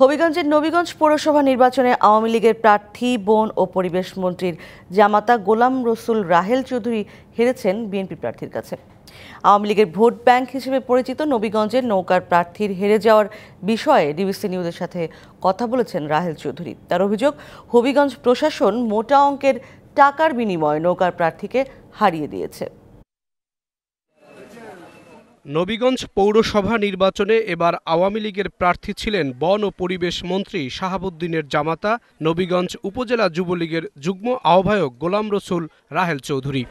হবিগঞ্জের নবীগঞ্জ পৌরসভা নির্বাচনে আওয়ামী লীগের প্রার্থী বন ও পরিবেশ মন্ত্রীর জামাতা গোলাম রসুল রাহেল চৌধুরী হেরেছেন বিএনপি প্রার্থীর কাছে আওয়ামী লীগের ভোট ব্যাংক হিসেবে পরিচিত নবীগঞ্জের নৌকার প্রার্থীর হেরে যাওয়ার বিষয়ে ডিবিসি নিউজের সাথে কথা বলেছেন রাহেল চৌধুরী তার অভিযোগ হবিগঞ্জ প্রশাসন মোটা অঙ্কের টাকার বিনিময়ে নৌকার প্রার্থীকে হারিয়ে দিয়েছে নবীগঞ্জ পৌরসভা নির্বাচনে এবার আওয়ামী লীগের প্রার্থী ছিলেন বন ও পরিবেশ মন্ত্রী শাহাবুদ্দিনের জামাতা নবীগঞ্জ উপজেলা যুবলীগের যুগ্ম আহ্বায়ক গোলাম রসুল রাহেল চৌধুরী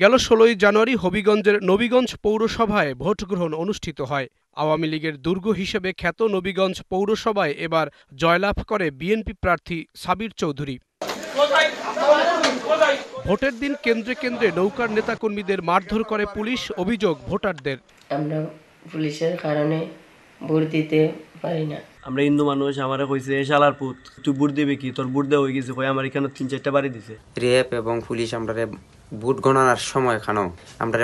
গেল ষোলোই জানুয়ারি হবিগঞ্জের নবীগঞ্জ পৌরসভায় ভোট গ্রহণ অনুষ্ঠিত হয় আওয়ামী লীগের দুর্গ হিসেবে খ্যাত নবীগঞ্জ পৌরসভায় এবার জয়লাভ করে বিএনপি প্রার্থী সাবির চৌধুরী ভোটের দিন কেন্দ্রে কেন্দ্রে নৌকার নেতাকর্মীদের মারধর করে পুলিশ অভিযোগ ভোটারদের আমরা পুলিশের কারণে ভোট দিতে পারি না আমরা হিন্দু মানুষ আমার কইছে শালার পুত তুই ভোট দিবি কি তোর ভোট দেওয়া হয়ে গেছে কই আমার এখানে তিন চারটা বাড়ি দিছে রেপ এবং পুলিশ আমরা ভোট গণনার সময় খানো আমরা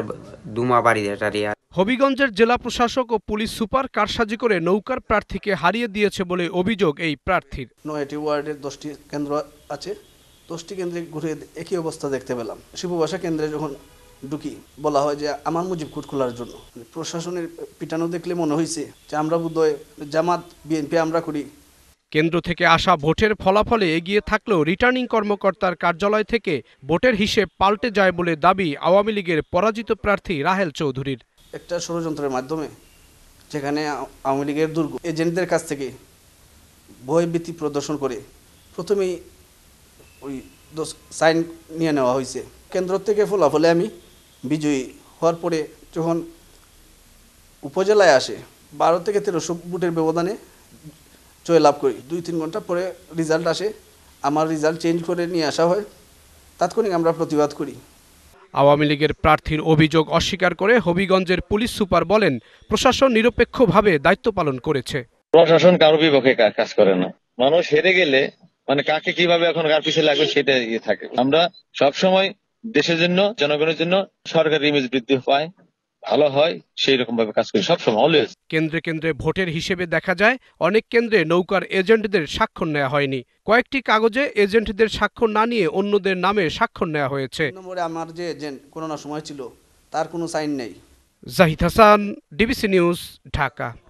দুমা বাড়ি এটা রিয়া হবিগঞ্জের জেলা প্রশাসক ও পুলিশ সুপার কারসাজি করে নৌকার প্রার্থীকে হারিয়ে দিয়েছে বলে অভিযোগ এই প্রার্থীর নয়টি ওয়ার্ডের দশটি কেন্দ্র আছে দশটি কেন্দ্রে ঘুরে একই অবস্থা দেখতে পেলাম শিশু কেন্দ্রে যখন ঢুকি বলা হয় যে আমার মুজিব কুট খোলার জন্য মানে প্রশাসনের পিটানো দেখলে মনে হয়েছে যে আমরা বোধ জামাত বিএনপি আমরা করি কেন্দ্র থেকে আসা ভোটের ফলাফলে এগিয়ে থাকলেও রিটার্নিং কর্মকর্তার কার্যালয় থেকে ভোটের হিসেব পাল্টে যায় বলে দাবি আওয়ামী লীগের পরাজিত প্রার্থী রাহেল চৌধুরীর একটা ষড়যন্ত্রের মাধ্যমে যেখানে আওয়ামী লীগের দুর্গ এজেন্টদের কাছ থেকে ভয়ভীতি প্রদর্শন করে প্রথমেই ওই সাইন নিয়ে নেওয়া হয়েছে কেন্দ্র থেকে ফলাফলে আমি বিজয়ী হওয়ার পরে যখন উপজেলায় আসে বারো থেকে তেরোশো বুটের ব্যবধানে জয় লাভ করি দুই তিন ঘন্টা পরে রেজাল্ট আসে আমার রেজাল্ট চেঞ্জ করে নিয়ে আসা হয় তাৎক্ষণিক আমরা প্রতিবাদ করি আওয়ামী লীগের প্রার্থীর অভিযোগ অস্বীকার করে হবিগঞ্জের পুলিশ সুপার বলেন প্রশাসন নিরপেক্ষভাবে দায়িত্ব পালন করেছে প্রশাসন কারো বিপক্ষে কাজ করে না মানুষ হেরে গেলে মানে কাকে কিভাবে এখন কার পিছিয়ে লাগবে সেটা ইয়ে থাকে আমরা সব সময় দেশের জন্য জনগণের জন্য সরকারি ইমেজ বৃদ্ধি পায় ভালো হয় সেই রকম ভাবে কাজ করি সবসময় অলওয়েজ কেন্দ্রে কেন্দ্রে ভোটের হিসেবে দেখা যায় অনেক কেন্দ্রে নৌকার এজেন্টদের স্বাক্ষর নেওয়া হয়নি কয়েকটি কাগজে এজেন্টদের স্বাক্ষর না নিয়ে অন্যদের নামে স্বাক্ষর নেওয়া হয়েছে নম্বরে আমার যে এজেন্ট করোনা সময় ছিল তার কোনো সাইন নেই জাহিদ হাসান ডিবিসি নিউজ ঢাকা